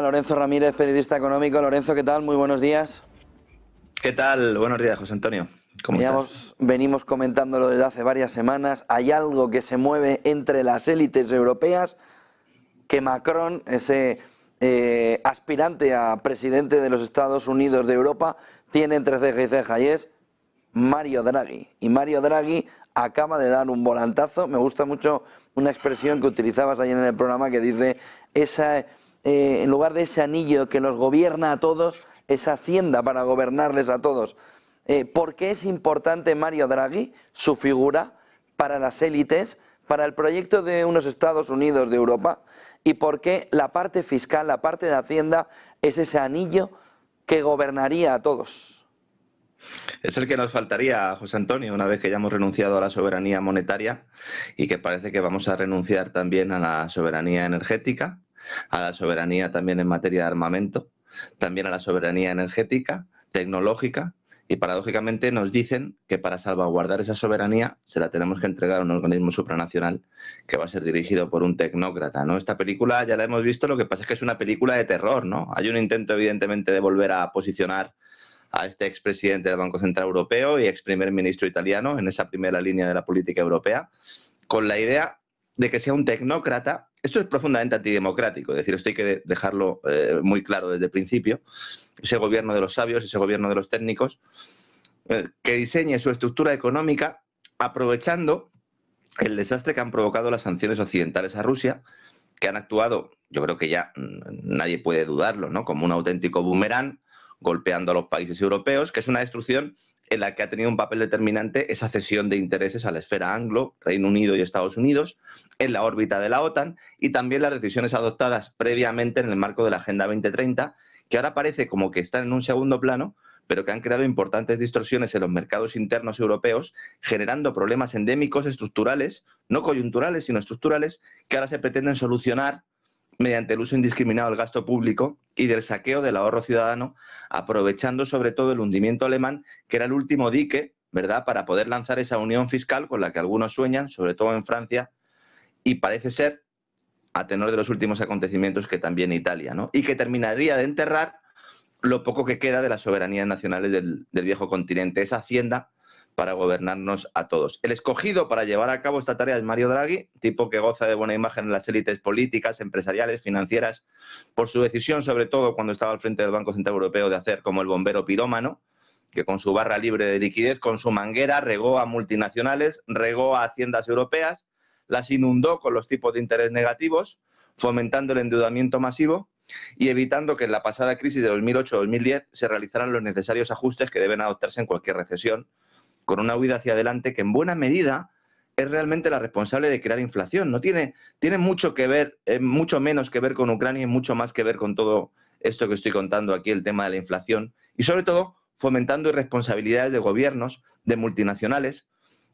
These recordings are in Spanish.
Lorenzo Ramírez, periodista económico. Lorenzo, ¿qué tal? Muy buenos días. ¿Qué tal? Buenos días, José Antonio. ¿Cómo venimos comentándolo desde hace varias semanas. Hay algo que se mueve entre las élites europeas que Macron, ese eh, aspirante a presidente de los Estados Unidos de Europa, tiene entre ceja y ceja y es Mario Draghi. Y Mario Draghi acaba de dar un volantazo. Me gusta mucho una expresión que utilizabas ayer en el programa que dice esa eh, en lugar de ese anillo que nos gobierna a todos, esa hacienda para gobernarles a todos. Eh, ¿Por qué es importante Mario Draghi, su figura, para las élites, para el proyecto de unos Estados Unidos de Europa? ¿Y por qué la parte fiscal, la parte de Hacienda, es ese anillo que gobernaría a todos? Es el que nos faltaría, José Antonio, una vez que ya hemos renunciado a la soberanía monetaria y que parece que vamos a renunciar también a la soberanía energética a la soberanía también en materia de armamento, también a la soberanía energética, tecnológica, y paradójicamente nos dicen que para salvaguardar esa soberanía se la tenemos que entregar a un organismo supranacional que va a ser dirigido por un tecnócrata, ¿no? Esta película ya la hemos visto, lo que pasa es que es una película de terror, ¿no? Hay un intento evidentemente de volver a posicionar a este expresidente del Banco Central Europeo y ex primer ministro italiano en esa primera línea de la política europea, con la idea de que sea un tecnócrata, esto es profundamente antidemocrático, es decir, esto hay que dejarlo eh, muy claro desde el principio, ese gobierno de los sabios, ese gobierno de los técnicos, eh, que diseñe su estructura económica aprovechando el desastre que han provocado las sanciones occidentales a Rusia, que han actuado, yo creo que ya mm, nadie puede dudarlo, como un auténtico boomerang, golpeando a los países europeos, que es una destrucción en la que ha tenido un papel determinante esa cesión de intereses a la esfera anglo, Reino Unido y Estados Unidos, en la órbita de la OTAN y también las decisiones adoptadas previamente en el marco de la Agenda 2030, que ahora parece como que están en un segundo plano, pero que han creado importantes distorsiones en los mercados internos europeos, generando problemas endémicos estructurales, no coyunturales, sino estructurales, que ahora se pretenden solucionar mediante el uso indiscriminado del gasto público y del saqueo del ahorro ciudadano, aprovechando sobre todo el hundimiento alemán, que era el último dique, ¿verdad?, para poder lanzar esa unión fiscal con la que algunos sueñan, sobre todo en Francia, y parece ser, a tenor de los últimos acontecimientos, que también Italia, ¿no? Y que terminaría de enterrar lo poco que queda de las soberanías nacionales del, del viejo continente, esa hacienda para gobernarnos a todos. El escogido para llevar a cabo esta tarea es Mario Draghi, tipo que goza de buena imagen en las élites políticas, empresariales, financieras, por su decisión, sobre todo cuando estaba al frente del Banco Central Europeo, de hacer como el bombero pirómano, que con su barra libre de liquidez, con su manguera, regó a multinacionales, regó a haciendas europeas, las inundó con los tipos de interés negativos, fomentando el endeudamiento masivo y evitando que en la pasada crisis de 2008-2010 se realizaran los necesarios ajustes que deben adoptarse en cualquier recesión, con una huida hacia adelante que en buena medida es realmente la responsable de crear inflación. No tiene, tiene mucho que ver, eh, mucho menos que ver con Ucrania y mucho más que ver con todo esto que estoy contando aquí, el tema de la inflación. Y sobre todo, fomentando irresponsabilidades de gobiernos, de multinacionales,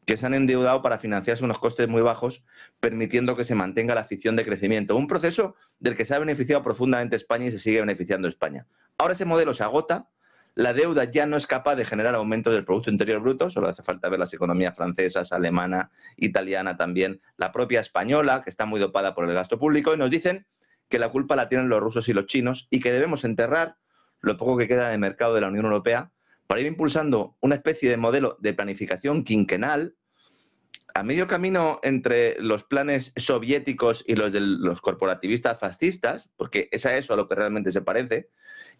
que se han endeudado para financiarse unos costes muy bajos, permitiendo que se mantenga la afición de crecimiento. Un proceso del que se ha beneficiado profundamente España y se sigue beneficiando España. Ahora ese modelo se agota, la deuda ya no es capaz de generar aumentos del Producto Interior Bruto, solo hace falta ver las economías francesas, alemana, italiana también, la propia española, que está muy dopada por el gasto público, y nos dicen que la culpa la tienen los rusos y los chinos y que debemos enterrar lo poco que queda de mercado de la Unión Europea para ir impulsando una especie de modelo de planificación quinquenal a medio camino entre los planes soviéticos y los de los corporativistas fascistas, porque es a eso a lo que realmente se parece,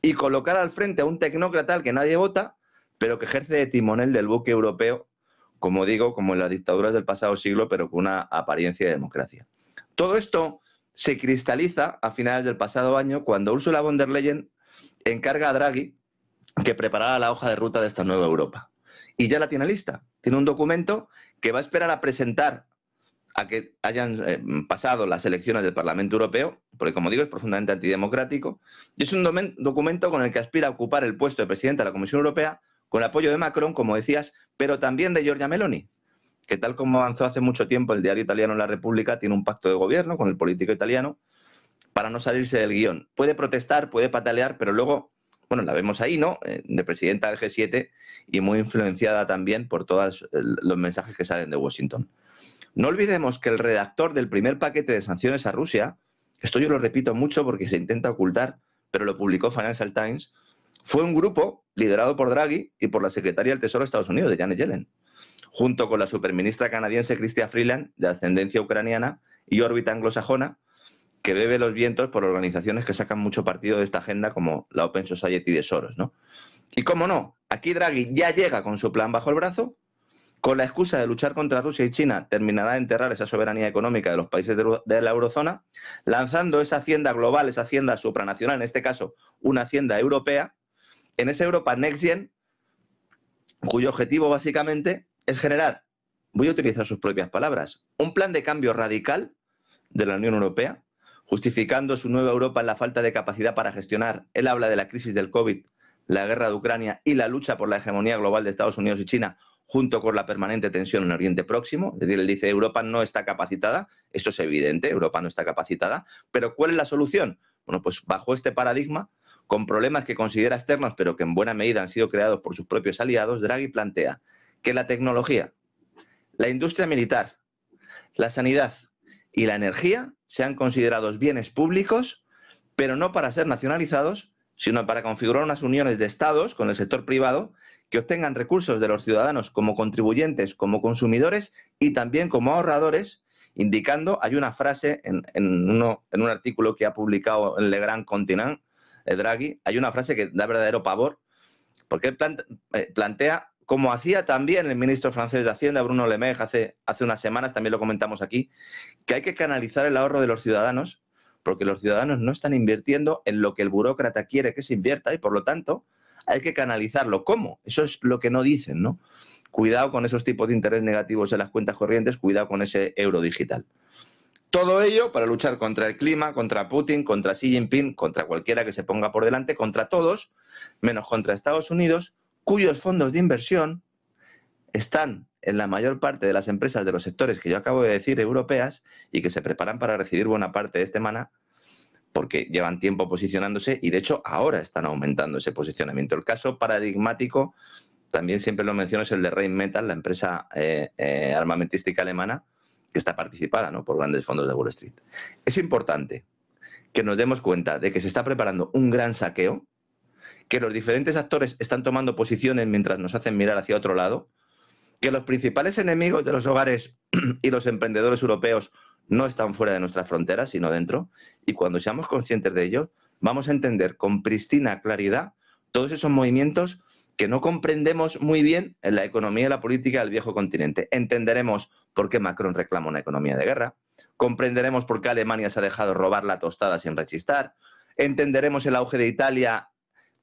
y colocar al frente a un tecnócrata al que nadie vota, pero que ejerce de timonel del buque europeo, como digo, como en las dictaduras del pasado siglo, pero con una apariencia de democracia. Todo esto se cristaliza a finales del pasado año cuando Ursula von der Leyen encarga a Draghi que preparara la hoja de ruta de esta nueva Europa. Y ya la tiene lista. Tiene un documento que va a esperar a presentar a que hayan eh, pasado las elecciones del Parlamento Europeo, porque como digo es profundamente antidemocrático, y es un documento con el que aspira a ocupar el puesto de Presidenta de la Comisión Europea con el apoyo de Macron, como decías, pero también de Giorgia Meloni, que tal como avanzó hace mucho tiempo el diario italiano La República, tiene un pacto de gobierno con el político italiano para no salirse del guión. Puede protestar, puede patalear, pero luego, bueno, la vemos ahí, ¿no? Eh, de presidenta del G7 y muy influenciada también por todos eh, los mensajes que salen de Washington. No olvidemos que el redactor del primer paquete de sanciones a Rusia, esto yo lo repito mucho porque se intenta ocultar, pero lo publicó Financial Times, fue un grupo liderado por Draghi y por la secretaria del Tesoro de Estados Unidos, de Janet Yellen, junto con la superministra canadiense Cristia Freeland, de ascendencia ucraniana, y órbita anglosajona, que bebe los vientos por organizaciones que sacan mucho partido de esta agenda, como la Open Society de Soros. ¿no? Y cómo no, aquí Draghi ya llega con su plan bajo el brazo, con la excusa de luchar contra Rusia y China, terminará de enterrar esa soberanía económica de los países de la eurozona, lanzando esa hacienda global, esa hacienda supranacional, en este caso una hacienda europea, en esa Europa Next cuyo objetivo básicamente es generar, voy a utilizar sus propias palabras, un plan de cambio radical de la Unión Europea, justificando su nueva Europa en la falta de capacidad para gestionar. Él habla de la crisis del COVID, la guerra de Ucrania y la lucha por la hegemonía global de Estados Unidos y China junto con la permanente tensión en Oriente Próximo. Es decir, él dice, Europa no está capacitada, esto es evidente, Europa no está capacitada, pero ¿cuál es la solución? Bueno, pues bajo este paradigma, con problemas que considera externos, pero que en buena medida han sido creados por sus propios aliados, Draghi plantea que la tecnología, la industria militar, la sanidad y la energía sean considerados bienes públicos, pero no para ser nacionalizados, sino para configurar unas uniones de estados con el sector privado que obtengan recursos de los ciudadanos como contribuyentes, como consumidores y también como ahorradores, indicando, hay una frase en, un artículo que ha publicado en Le Grand Continent, eh, Draghi, hay una frase que da verdadero pavor, porque él eh, plantea, como hacía también el ministro francés de Hacienda, Bruno Le Maire, hace, hace unas semanas, también lo comentamos aquí, que hay que canalizar el ahorro de los ciudadanos, porque los ciudadanos no están invirtiendo en lo que el burócrata quiere que se invierta y, por lo tanto, hay que canalizarlo. ¿Cómo? Eso es lo que no dicen, ¿no? Cuidado con esos tipos de interés negativos en las cuentas corrientes, cuidado con ese euro digital. Todo ello para luchar contra el clima, contra Putin, contra Xi Jinping, contra cualquiera que se ponga por delante, contra todos, menos contra Estados Unidos, cuyos fondos de inversión están en la mayor parte de las empresas de los sectores que yo acabo de decir europeas y que se preparan para recibir buena parte de este maná porque llevan tiempo posicionándose y de hecho ahora están aumentando ese posicionamiento. El caso paradigmático, también siempre lo menciono, es el de Metal, la empresa eh, eh, armamentística alemana que está participada por grandes fondos de Wall Street. Es importante que nos demos cuenta de que se está preparando un gran saqueo, que los diferentes actores están tomando posiciones mientras nos hacen mirar hacia otro lado, que los principales enemigos de los hogares y los emprendedores europeos no están fuera de nuestras fronteras, sino dentro, y cuando seamos conscientes de ello, vamos a entender con pristina claridad todos esos movimientos que no comprendemos muy bien en la economía y la política del viejo continente. Entenderemos por qué Macron reclama una economía de guerra, comprenderemos por qué Alemania se ha dejado robar la tostada sin rechistar, entenderemos el auge de Italia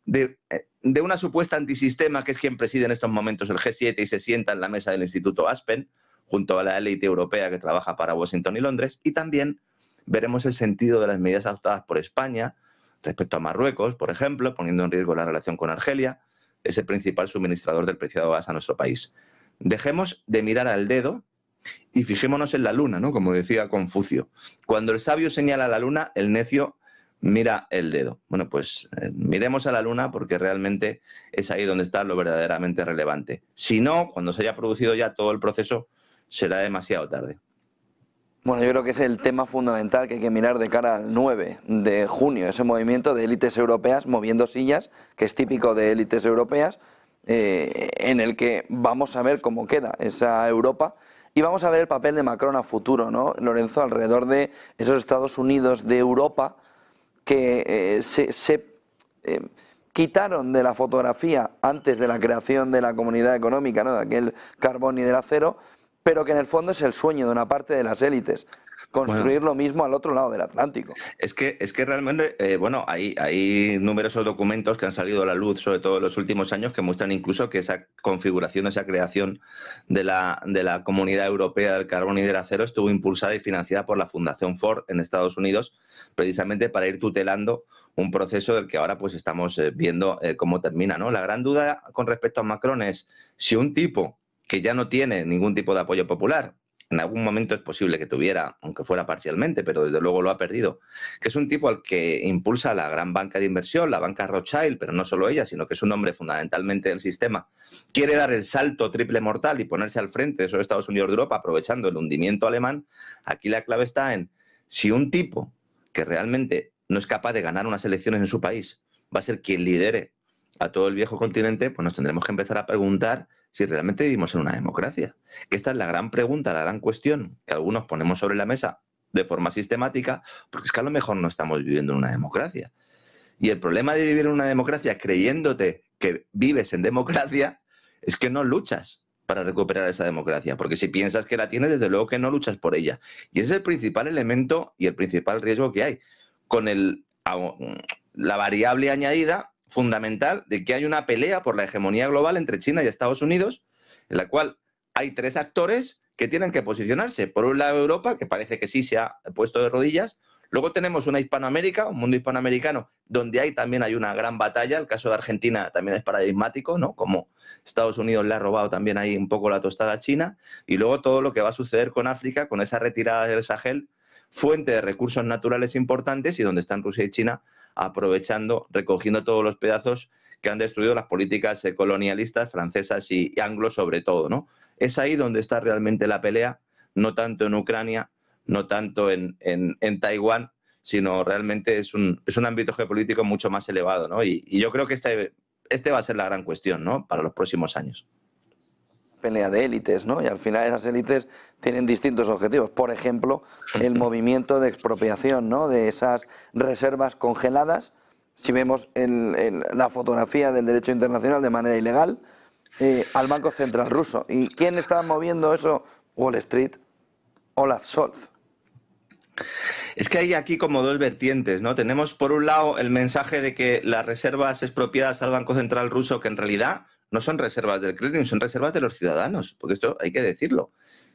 de, eh, de, una supuesta antisistema que es quien preside en estos momentos el G7 y se sienta en la mesa del Instituto Aspen junto a la élite europea que trabaja para Washington y Londres, y también veremos el sentido de las medidas adoptadas por España respecto a Marruecos, por ejemplo, poniendo en riesgo la relación con Argelia, ese principal suministrador del preciado gas a nuestro país. Dejemos de mirar al dedo y fijémonos en la luna, ¿no? Como decía Confucio. Cuando el sabio señala la luna, el necio mira el dedo. Bueno, pues eh, miremos a la luna porque realmente es ahí donde está lo verdaderamente relevante. Si no, cuando se haya producido ya todo el proceso, será demasiado tarde. Bueno, yo creo que es el tema fundamental que hay que mirar de cara al 9 de junio, ese movimiento de élites europeas moviendo sillas, que es típico de élites europeas, eh, en el que vamos a ver cómo queda esa Europa y vamos a ver el papel de Macron a futuro, ¿no? Lorenzo, alrededor de esos Estados Unidos de Europa que eh, se, eh, quitaron de la fotografía antes de la creación de la comunidad económica, ¿no? de aquel carbón y del acero, pero que en el fondo es el sueño de una parte de las élites, construir lo mismo al otro lado del Atlántico. Es que, es que realmente, eh, bueno, hay, hay numerosos documentos que han salido a la luz, sobre todo en los últimos años, que muestran incluso que esa configuración, esa creación de la, de la Comunidad Europea del Carbón y del Acero estuvo impulsada y financiada por la Fundación Ford en Estados Unidos, precisamente para ir tutelando un proceso del que ahora pues estamos eh, viendo eh, cómo termina, ¿no? La gran duda con respecto a Macron es si un tipo que ya no tiene ningún tipo de apoyo popular. En algún momento es posible que tuviera, aunque fuera parcialmente, pero desde luego lo ha perdido. Que es un tipo al que impulsa la gran banca de inversión, la banca Rothschild, pero no solo ella, sino que es un hombre fundamentalmente del sistema. Quiere dar el salto triple mortal y ponerse al frente de esos Estados Unidos de Europa, aprovechando el hundimiento alemán. Aquí la clave está en si un tipo que realmente no es capaz de ganar unas elecciones en su país va a ser quien lidere a todo el viejo continente, pues nos tendremos que empezar a preguntar si realmente vivimos en una democracia. esta es la gran pregunta, la gran cuestión que algunos ponemos sobre la mesa de forma sistemática, porque es que a lo mejor no estamos viviendo en una democracia. Y el problema de vivir en una democracia creyéndote que vives en democracia es que no luchas para recuperar esa democracia, porque si piensas que la tienes, desde luego que no luchas por ella. Y ese es el principal elemento y el principal riesgo que hay. Con el, la variable añadida fundamental de que hay una pelea por la hegemonía global entre China y Estados Unidos, en la cual hay tres actores que tienen que posicionarse. Por un lado Europa, que parece que sí se ha puesto de rodillas. Luego tenemos una Hispanoamérica, un mundo hispanoamericano, donde hay, también hay una gran batalla. El caso de Argentina también es paradigmático, ¿no? Como Estados Unidos le ha robado también ahí un poco la tostada a China. Y luego todo lo que va a suceder con África, con esa retirada del Sahel, fuente de recursos naturales importantes y donde están Rusia y China aprovechando, recogiendo todos los pedazos que han destruido las políticas colonialistas francesas y, anglos sobre todo, ¿no? Es ahí donde está realmente la pelea, no tanto en Ucrania, no tanto en, Taiwán, sino realmente es un, ámbito geopolítico mucho más elevado, ¿no? Y, yo creo que este, este va a ser la gran cuestión, ¿no? Para los próximos años pelea de élites, ¿no? Y al final esas élites tienen distintos objetivos. Por ejemplo, el movimiento de expropiación, ¿no? De esas reservas congeladas. Si vemos la fotografía del derecho internacional de manera ilegal, eh, al Banco Central ruso. ¿Y quién está moviendo eso? Wall Street, Olaf Scholz. Es que hay aquí como dos vertientes, ¿no? Tenemos por un lado el mensaje de que las reservas expropiadas al Banco Central ruso, que en realidad no son reservas del crédito, son reservas de los ciudadanos, porque esto hay que decirlo.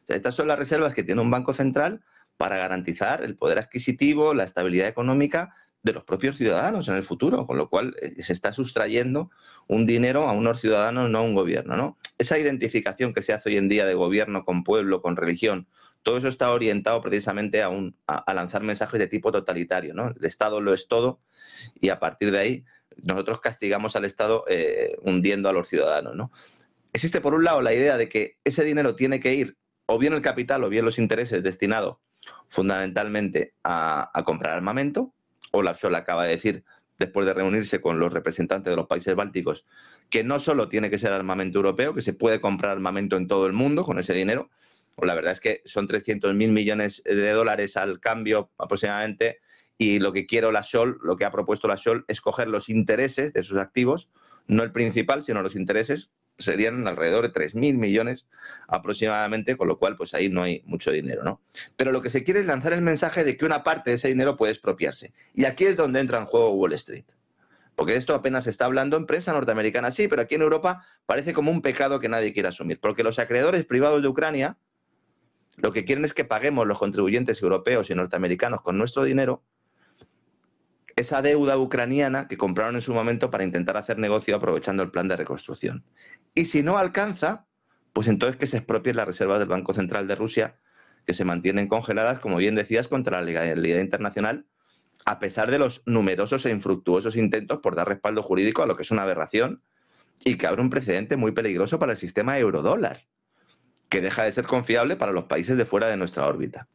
estas son las reservas que tiene un banco central para garantizar el poder adquisitivo, la estabilidad económica de los propios ciudadanos en el futuro, con lo cual eh, se está sustrayendo un dinero a unos ciudadanos, no a un gobierno. ¿no? Esa identificación que se hace hoy en día de gobierno con pueblo, con religión, todo eso está orientado precisamente a, un, a lanzar mensajes de tipo totalitario. ¿no? El Estado lo es todo y a partir de ahí nosotros castigamos al Estado eh, hundiendo a los ciudadanos. ¿no? Existe, por un lado, la idea de que ese dinero tiene que ir o bien el capital o bien los intereses destinados fundamentalmente a, comprar armamento. Olaf Scholl acaba de decir, después de reunirse con los representantes de los países bálticos, que no solo tiene que ser armamento europeo, que se puede comprar armamento en todo el mundo con ese dinero. o la verdad es que son 300.000 mil millones de dólares al cambio aproximadamente y lo que quiero la lo que ha propuesto la Shoal es coger los intereses de sus activos, no el principal, sino los intereses, serían alrededor de 3.000 millones aproximadamente, con lo cual pues ahí no hay mucho dinero, ¿no? Pero lo que se quiere es lanzar el mensaje de que una parte de ese dinero puede expropiarse. Y aquí es donde entra en juego Wall Street. Porque esto apenas se está hablando en prensa norteamericana, sí, pero aquí en Europa parece como un pecado que nadie quiere asumir. Porque los acreedores privados de Ucrania lo que quieren es que paguemos los contribuyentes europeos y norteamericanos con nuestro dinero esa deuda ucraniana que compraron en su momento para intentar hacer negocio aprovechando el plan de reconstrucción. Y si no alcanza, pues entonces que se expropien las reservas del Banco Central de Rusia, que se mantienen congeladas, como bien decías, contra la legalidad internacional, a pesar de los numerosos e infructuosos intentos por dar respaldo jurídico a lo que es una aberración y que abre un precedente muy peligroso para el sistema eurodólar, que deja de ser confiable para los países de fuera de nuestra órbita.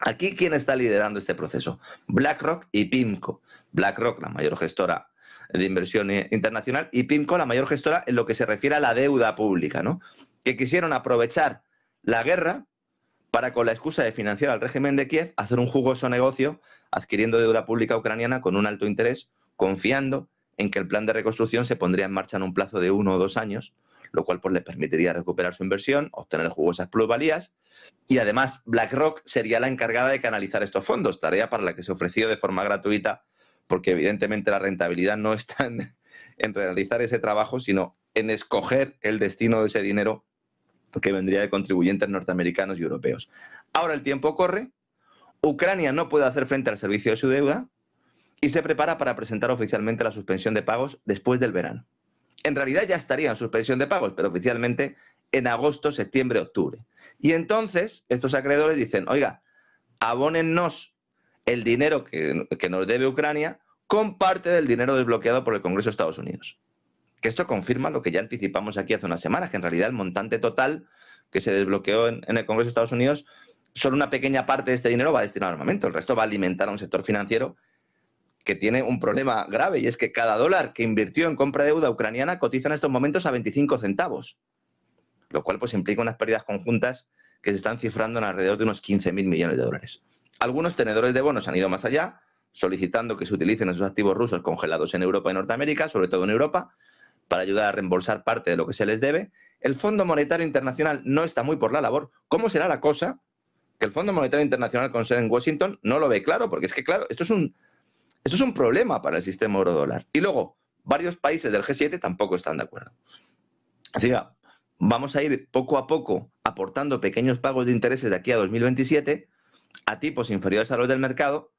Aquí, ¿quién está liderando este proceso? BlackRock y PIMCO, BlackRock, la mayor gestora de inversión eh, internacional, y PIMCO, la mayor gestora en lo que se refiere a la deuda pública, ¿no? que quisieron aprovechar la guerra para, con la excusa de financiar al régimen de Kiev, hacer un jugoso negocio adquiriendo deuda pública ucraniana con un alto interés, confiando en que el plan de reconstrucción se pondría en marcha en un plazo de uno o dos años, lo cual pues, permitiría recuperar su inversión, obtener jugosas plusvalías, y además BlackRock sería la encargada de canalizar estos fondos, tarea para la que se ofreció de forma gratuita porque evidentemente la rentabilidad no está en, realizar ese trabajo, sino en escoger el destino de ese dinero que vendría de contribuyentes norteamericanos y europeos. Ahora el tiempo corre, Ucrania no puede hacer frente al servicio de su deuda y se prepara para presentar oficialmente la suspensión de pagos después del verano. En realidad ya estaría en suspensión de pagos, pero oficialmente en agosto, septiembre, octubre. Y entonces estos acreedores dicen, oiga, abónennos el dinero que, nos debe Ucrania con parte del dinero desbloqueado por el Congreso de Estados Unidos. Que esto confirma lo que ya anticipamos aquí hace unas semanas, que en realidad el montante total que se desbloqueó en, el Congreso de Estados Unidos, solo una pequeña parte de este dinero va destinado al armamento, el resto va a alimentar a un sector financiero que tiene un problema grave y es que cada dólar que invirtió en compra de deuda ucraniana cotiza en estos momentos a 25 centavos, lo cual pues implica unas pérdidas conjuntas que se están cifrando en alrededor de unos 15.000 millones de dólares. Algunos tenedores de bonos han ido más allá, solicitando que se utilicen esos activos rusos congelados en Europa y Norteamérica, sobre todo en Europa, para ayudar a reembolsar parte de lo que se les debe. El Fondo Monetario Internacional no está muy por la labor. ¿Cómo será la cosa que el Fondo Monetario Internacional con sede en Washington no lo ve claro? Porque es que claro, esto es un esto es un problema para el sistema eurodólar. Y luego, varios países del G7 tampoco están de acuerdo. Así que vamos a ir poco a poco aportando pequeños pagos de intereses de aquí a 2027 a tipos pues, inferiores a los del mercado.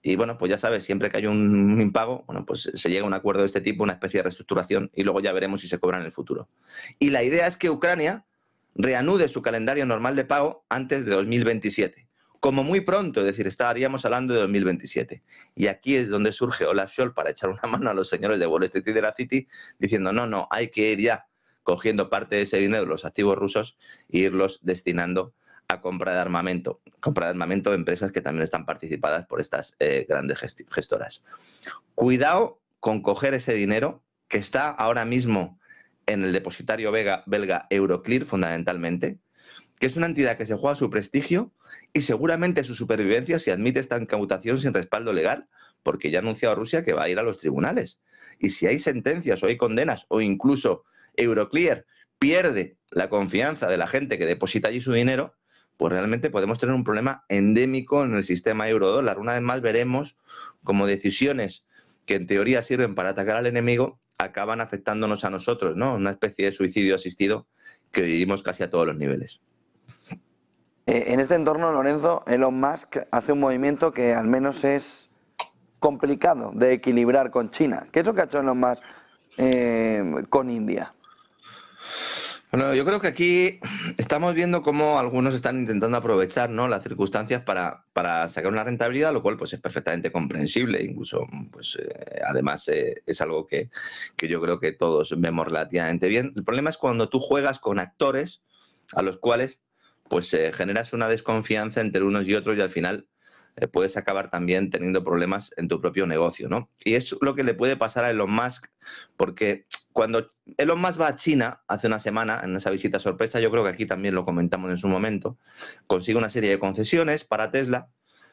Y bueno, pues ya sabes, siempre que hay un impago, bueno, pues se llega a un acuerdo de este tipo, una especie de reestructuración, y luego ya veremos si se cobra en el futuro. Y la idea es que Ucrania reanude su calendario normal de pago antes de 2027. Como muy pronto, es decir, estaríamos hablando de 2027. Y aquí es donde surge Olaf Scholz para echar una mano a los señores de Wall Street y de la City, diciendo, no, no, hay que ir ya cogiendo parte de ese dinero de los activos rusos e irlos destinando a compra de armamento, compra de armamento de empresas que también están participadas por estas eh, grandes gestoras. Cuidado con coger ese dinero que está ahora mismo en el depositario belga, belga Euroclear fundamentalmente, que es una entidad que se juega su prestigio y seguramente su supervivencia si admite esta incautación sin respaldo legal, porque ya ha anunciado Rusia que va a ir a los tribunales. Y si hay sentencias o hay condenas o incluso Euroclear pierde la confianza de la gente que deposita allí su dinero, pues realmente podemos tener un problema endémico en el sistema eurodólar. Una vez más veremos cómo decisiones que en teoría sirven para atacar al enemigo acaban afectándonos a nosotros, ¿no? Una especie de suicidio asistido que vivimos casi a todos los niveles. Eh, en este entorno, Lorenzo, Elon Musk hace un movimiento que al menos es complicado de equilibrar con China. ¿Qué es lo que ha hecho Elon Musk eh, con India? Bueno, yo creo que aquí estamos viendo cómo algunos están intentando aprovechar ¿no? las circunstancias para, sacar una rentabilidad, lo cual pues, es perfectamente comprensible. Incluso, pues, eh, además, eh, es algo que, yo creo que todos vemos relativamente bien. El problema es cuando tú juegas con actores a los cuales pues eh, generas una desconfianza entre unos y otros y al final puedes acabar también teniendo problemas en tu propio negocio, ¿no? Y es lo que le puede pasar a Elon Musk, porque cuando Elon Musk va a China hace una semana, en esa visita sorpresa, yo creo que aquí también lo comentamos en su momento, consigue una serie de concesiones para Tesla,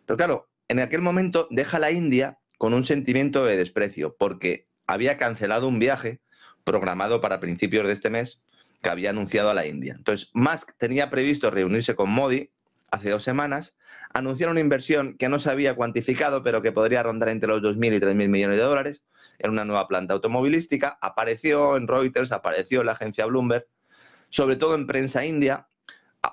pero claro, en aquel momento deja la India con un sentimiento de desprecio, porque había cancelado un viaje programado para principios de este mes que había anunciado a la India. Entonces, Musk tenía previsto reunirse con Modi hace dos semanas, anunciar una inversión que no se había cuantificado, pero que podría rondar entre los 2.000 y 3.000 millones de dólares, en una nueva planta automovilística, apareció en Reuters, apareció la agencia Bloomberg, sobre todo en prensa india.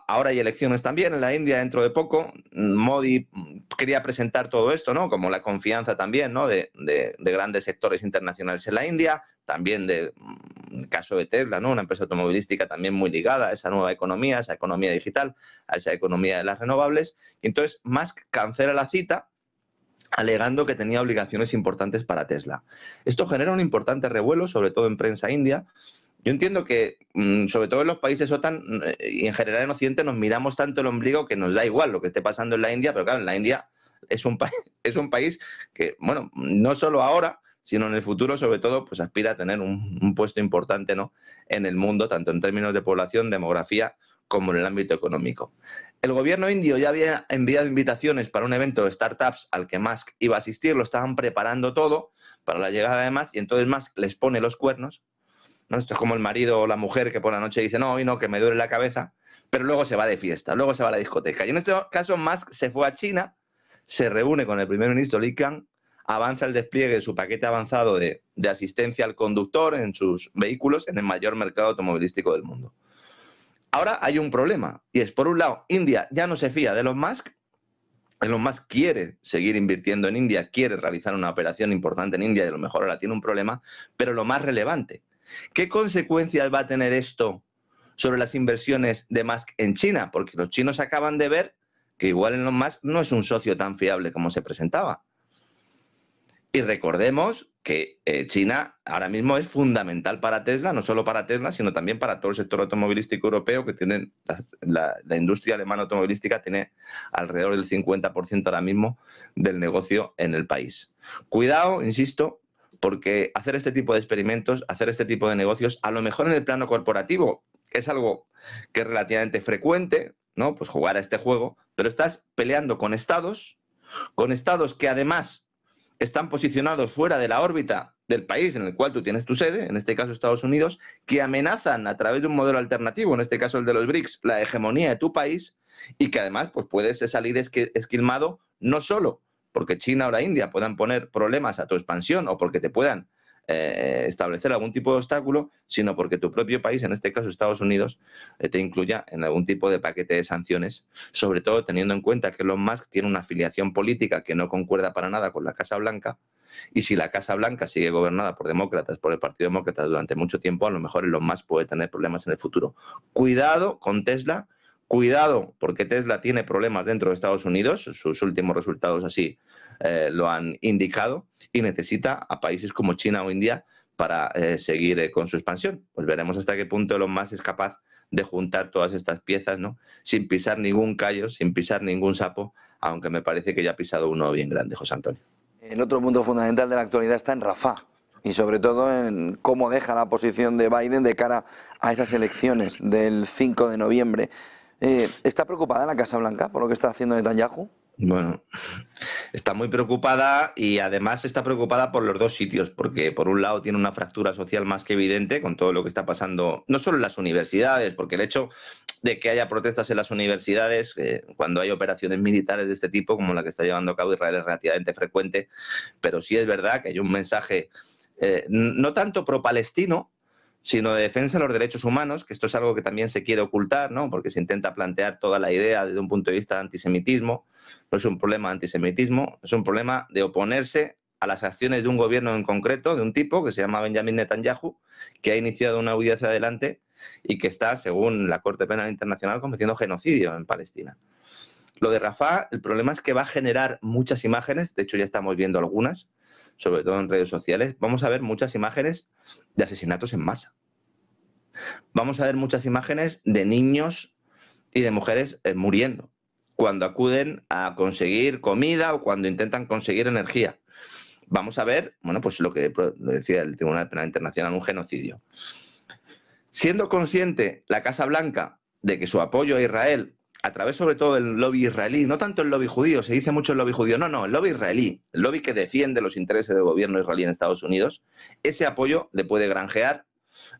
Ahora hay elecciones también en la India dentro de poco. Modi quería presentar todo esto, ¿no? Como la confianza también, ¿no? De, grandes sectores internacionales en la India, también del mm, caso de Tesla, ¿no? Una empresa automovilística también muy ligada a esa nueva economía, a esa economía digital, a esa economía de las renovables. entonces Musk cancela la cita alegando que tenía obligaciones importantes para Tesla. Esto genera un importante revuelo, sobre todo en prensa india. Yo entiendo que, mm, sobre todo en los países OTAN mm, y en general en Occidente, nos miramos tanto el ombligo que nos da igual lo que esté pasando en la India, pero claro, en la India es un, es un país que, bueno, no solo ahora, sino en el futuro, sobre todo, pues aspira a tener un, puesto importante ¿no? en el mundo, tanto en términos de población, demografía, como en el ámbito económico el gobierno indio ya había enviado invitaciones para un evento de startups al que Musk iba a asistir, lo estaban preparando todo para la llegada de Musk y entonces Musk les pone los cuernos. ¿no? Esto es como el marido o la mujer que por la noche dice, no, hoy no, que me duele la cabeza, pero luego se va de fiesta, luego se va a la discoteca. Y en este caso Musk se fue a China, se reúne con el primer ministro Li Kang, avanza el despliegue de su paquete avanzado de asistencia al conductor en sus vehículos en el mayor mercado automovilístico del mundo. Ahora hay un problema, y es, por un lado, India ya no se fía de los Musk, Elon Musk quiere seguir invirtiendo en India, quiere realizar una operación importante en India y a lo mejor ahora tiene un problema, pero lo más relevante, ¿qué consecuencias va a tener esto sobre las inversiones de Musk en China? Porque los chinos acaban de ver que igual Elon Musk no es un socio tan fiable como se presentaba. Y recordemos que eh, China ahora mismo es fundamental para Tesla, no solo para Tesla, sino también para todo el sector automovilístico europeo, que tiene la, industria alemana automovilística tiene alrededor del 50% ahora mismo del negocio en el país. Cuidado, insisto, porque hacer este tipo de experimentos, hacer este tipo de negocios, a lo mejor en el plano corporativo, es algo que es relativamente frecuente, ¿no? Pues jugar a este juego, pero estás peleando con estados, con estados que además están posicionados fuera de la órbita del país en el cual tú tienes tu sede, en este caso Estados Unidos, que amenazan a través de un modelo alternativo, en este caso el de los BRICS, la hegemonía de tu país y que además pues, puedes salir esquilmado no solo porque China o la India puedan poner problemas a tu expansión o porque te puedan eh, establecer algún tipo de obstáculo, sino porque tu propio país, en este caso Estados Unidos, eh, te incluya en algún tipo de paquete de sanciones, sobre todo teniendo en cuenta que Elon Musk tiene una afiliación política que no concuerda para nada con la Casa Blanca, y si la Casa Blanca sigue gobernada por demócratas, por el Partido Demócrata durante mucho tiempo, a lo mejor Elon Musk puede tener problemas en el futuro. Cuidado con Tesla, cuidado porque Tesla tiene problemas dentro de Estados Unidos, sus últimos resultados así eh, lo han indicado y necesita a países como China o India para eh, seguir eh, con su expansión. Pues veremos hasta qué punto Elon Musk es capaz de juntar todas estas piezas, ¿no? Sin pisar ningún callo, sin pisar ningún sapo, aunque me parece que ya ha pisado uno bien grande, José Antonio. El otro punto fundamental de la actualidad está en Rafa y sobre todo en cómo deja la posición de Biden de cara a esas elecciones del 5 de noviembre. ¿Está preocupada la Casa Blanca por lo que está haciendo Netanyahu? Bueno, está muy preocupada y además está preocupada por los dos sitios, porque por un lado tiene una fractura social más que evidente con todo lo que está pasando, no solo en las universidades, porque el hecho de que haya protestas en las universidades, eh, cuando hay operaciones militares de este tipo, como la que está llevando a cabo Israel, es relativamente frecuente, pero sí es verdad que hay un mensaje eh, no tanto pro-palestino, sino de defensa de los derechos humanos, que esto es algo que también se quiere ocultar, ¿no? porque se intenta plantear toda la idea desde un punto de vista de antisemitismo. No es un problema antisemitismo, es un problema de oponerse a las acciones de un gobierno en concreto, de un tipo que se llama Benjamin Netanyahu, que ha iniciado una huida hacia adelante y que está, según la Corte Penal Internacional, cometiendo genocidio en Palestina. Lo de Rafah, el problema es que va a generar muchas imágenes, de hecho ya estamos viendo algunas, sobre todo en redes sociales, vamos a ver muchas imágenes de asesinatos en masa. Vamos a ver muchas imágenes de niños y de mujeres eh, muriendo cuando acuden a conseguir comida o cuando intentan conseguir energía. Vamos a ver, bueno, pues lo que decía el Tribunal Penal Internacional, un genocidio. Siendo consciente la Casa Blanca de que su apoyo a Israel a través sobre todo del lobby israelí, no tanto el lobby judío, se dice mucho el lobby judío, no, no, el lobby israelí, el lobby que defiende los intereses del gobierno israelí en Estados Unidos, ese apoyo le puede granjear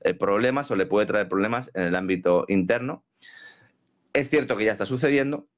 eh, problemas o le puede traer problemas en el ámbito interno. Es cierto que ya está sucediendo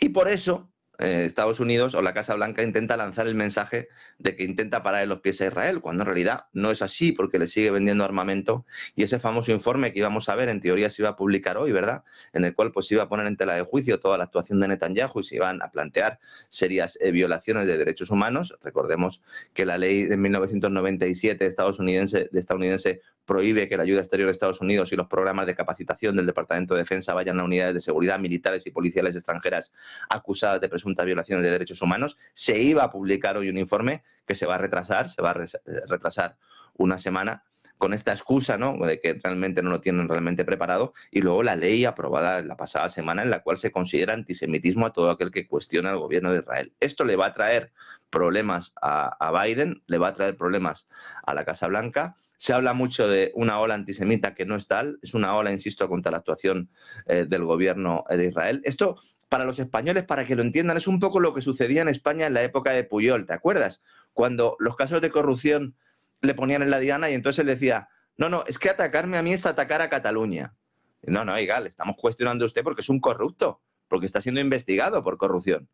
y por eso eh, Estados Unidos o la Casa Blanca intenta lanzar el mensaje de que intenta parar en los pies a Israel, cuando en realidad no es así porque le sigue vendiendo armamento y ese famoso informe que íbamos a ver en teoría se iba a publicar hoy, ¿verdad? En el cual pues se iba a poner en tela de juicio toda la actuación de Netanyahu y se iban a plantear serias eh, violaciones de derechos humanos. Recordemos que la ley de 1997 estadounidense, de estadounidense prohíbe que la ayuda exterior de Estados Unidos y los programas de capacitación del Departamento de Defensa vayan a unidades de seguridad militares y policiales extranjeras acusadas de presuntas violaciones de derechos humanos. Se iba a publicar hoy un informe que se va a retrasar, se va a eh, retrasar una semana con esta excusa, ¿no? De que realmente no lo tienen realmente preparado. Y luego la ley aprobada la pasada semana en la cual se considera antisemitismo a todo aquel que cuestiona al gobierno de Israel. Esto le va a traer problemas a Biden, le va a traer problemas a la Casa Blanca se habla mucho de una ola antisemita que no es tal, es una ola, insisto, contra la actuación eh, del gobierno eh, de Israel. Esto, para los españoles, para que lo entiendan, es un poco lo que sucedía en España en la época de Puyol, ¿te acuerdas? Cuando los casos de corrupción le ponían en la diana y entonces él decía, no, no, es que atacarme a mí es atacar a Cataluña. no, no, igual, estamos cuestionando a usted porque es un corrupto, porque está siendo investigado por corrupción.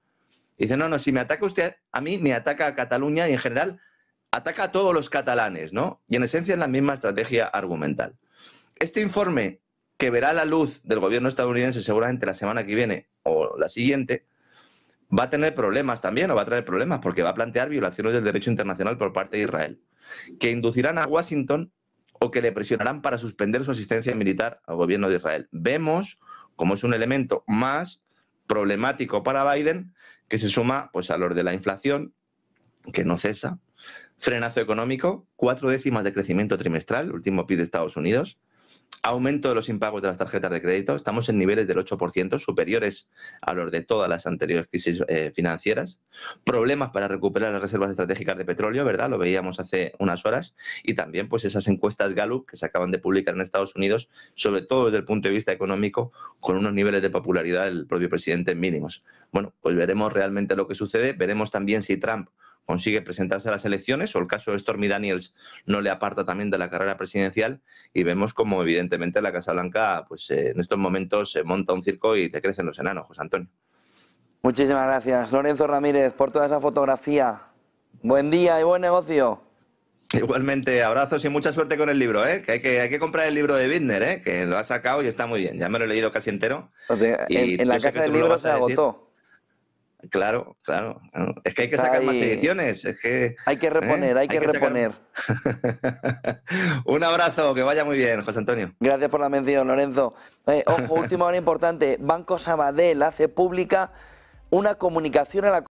Y dice, no, no, si me ataca usted a mí, me ataca a Cataluña y en general ataca a todos los catalanes, ¿no? Y en esencia es la misma estrategia argumental. Este informe, que verá la luz del gobierno estadounidense seguramente la semana que viene o la siguiente, va a tener problemas también, o va a traer problemas, porque va a plantear violaciones del derecho internacional por parte de Israel, que inducirán a Washington o que le presionarán para suspender su asistencia militar al gobierno de Israel. Vemos como es un elemento más problemático para Biden, que se suma pues, a los de la inflación, que no cesa, Frenazo económico, cuatro décimas de crecimiento trimestral, último PIB de Estados Unidos. Aumento de los impagos de las tarjetas de crédito. Estamos en niveles del 8%, superiores a los de todas las anteriores crisis eh, financieras. Problemas para recuperar las reservas estratégicas de petróleo, ¿verdad? Lo veíamos hace unas horas. Y también, pues, esas encuestas Gallup que se acaban de publicar en Estados Unidos, sobre todo desde el punto de vista económico, con unos niveles de popularidad del propio presidente mínimos. Bueno, pues veremos realmente lo que sucede. Veremos también si Trump consigue presentarse a las elecciones, o el caso de Stormy Daniels no le aparta también de la carrera presidencial, y vemos como evidentemente la Casa Blanca, pues eh, en estos momentos se monta un circo y te crecen los enanos, José Antonio. Muchísimas gracias, Lorenzo Ramírez, por toda esa fotografía. Buen día y buen negocio. Igualmente, abrazos y mucha suerte con el libro, ¿eh? que, hay que comprar el libro de Bidner, ¿eh? que lo ha sacado y está muy bien. Ya me lo he leído casi entero. en, en la casa del libro se agotó. Claro, claro. Es que hay que sacar más ediciones. Es que, hay que reponer, ¿eh? hay, que reponer. Un abrazo, que vaya muy bien, José Antonio. Gracias por la mención, Lorenzo. Eh, ojo, última hora importante. Banco Sabadell hace pública una comunicación a la